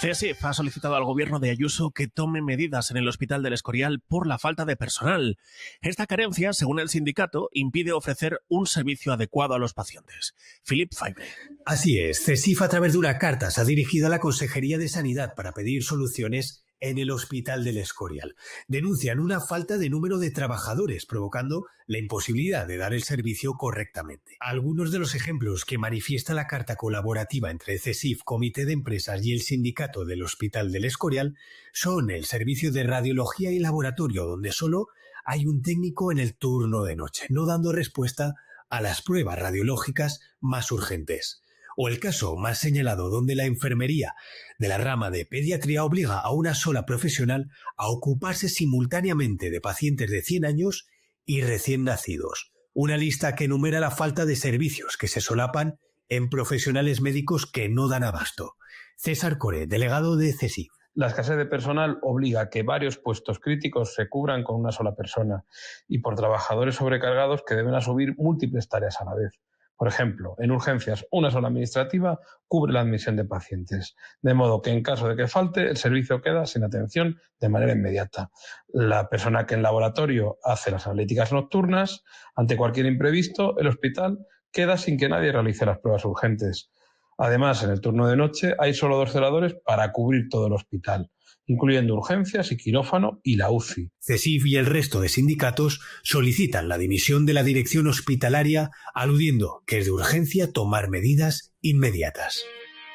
CESIF ha solicitado al gobierno de Ayuso que tome medidas en el Hospital del Escorial por la falta de personal. Esta carencia, según el sindicato, impide ofrecer un servicio adecuado a los pacientes. Philip Feinberg. Así es, CESIF a través de una carta se ha dirigido a la Consejería de Sanidad para pedir soluciones en el Hospital del Escorial. Denuncian una falta de número de trabajadores, provocando la imposibilidad de dar el servicio correctamente. Algunos de los ejemplos que manifiesta la carta colaborativa entre CESIF, Comité de Empresas y el Sindicato del Hospital del Escorial son el servicio de radiología y laboratorio, donde solo hay un técnico en el turno de noche, no dando respuesta a las pruebas radiológicas más urgentes o el caso más señalado donde la enfermería de la rama de pediatría obliga a una sola profesional a ocuparse simultáneamente de pacientes de 100 años y recién nacidos, una lista que enumera la falta de servicios que se solapan en profesionales médicos que no dan abasto. César Core, delegado de CESI. la escasez de personal obliga a que varios puestos críticos se cubran con una sola persona y por trabajadores sobrecargados que deben asumir múltiples tareas a la vez. Por ejemplo, en urgencias, una sola administrativa cubre la admisión de pacientes, de modo que en caso de que falte, el servicio queda sin atención de manera inmediata. La persona que en laboratorio hace las analíticas nocturnas, ante cualquier imprevisto, el hospital queda sin que nadie realice las pruebas urgentes. Además, en el turno de noche hay solo dos celadores para cubrir todo el hospital, incluyendo urgencias y quirófano y la UCI. CESIF y el resto de sindicatos solicitan la dimisión de la dirección hospitalaria, aludiendo que es de urgencia tomar medidas inmediatas.